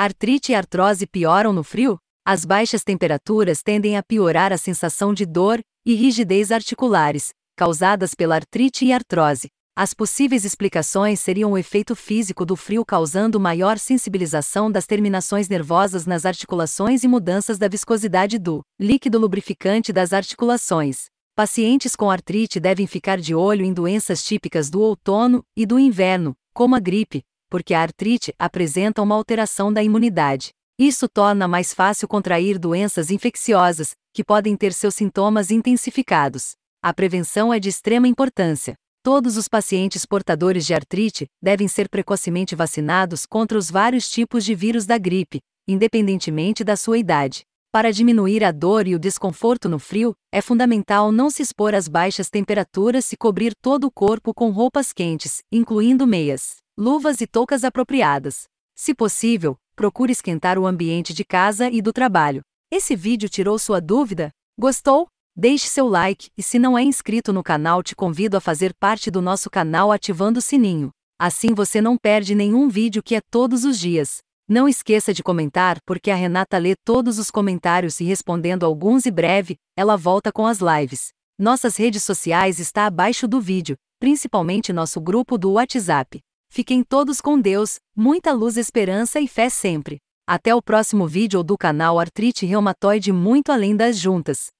Artrite e artrose pioram no frio? As baixas temperaturas tendem a piorar a sensação de dor e rigidez articulares, causadas pela artrite e artrose. As possíveis explicações seriam o efeito físico do frio causando maior sensibilização das terminações nervosas nas articulações e mudanças da viscosidade do líquido lubrificante das articulações. Pacientes com artrite devem ficar de olho em doenças típicas do outono e do inverno, como a gripe, porque a artrite apresenta uma alteração da imunidade. Isso torna mais fácil contrair doenças infecciosas, que podem ter seus sintomas intensificados. A prevenção é de extrema importância. Todos os pacientes portadores de artrite devem ser precocemente vacinados contra os vários tipos de vírus da gripe, independentemente da sua idade. Para diminuir a dor e o desconforto no frio, é fundamental não se expor às baixas temperaturas e cobrir todo o corpo com roupas quentes, incluindo meias luvas e toucas apropriadas. Se possível, procure esquentar o ambiente de casa e do trabalho. Esse vídeo tirou sua dúvida? Gostou? Deixe seu like e se não é inscrito no canal te convido a fazer parte do nosso canal ativando o sininho. Assim você não perde nenhum vídeo que é todos os dias. Não esqueça de comentar porque a Renata lê todos os comentários e respondendo alguns e breve, ela volta com as lives. Nossas redes sociais está abaixo do vídeo, principalmente nosso grupo do WhatsApp. Fiquem todos com Deus, muita luz, esperança e fé sempre. Até o próximo vídeo do canal Artrite Reumatoide Muito Além das Juntas.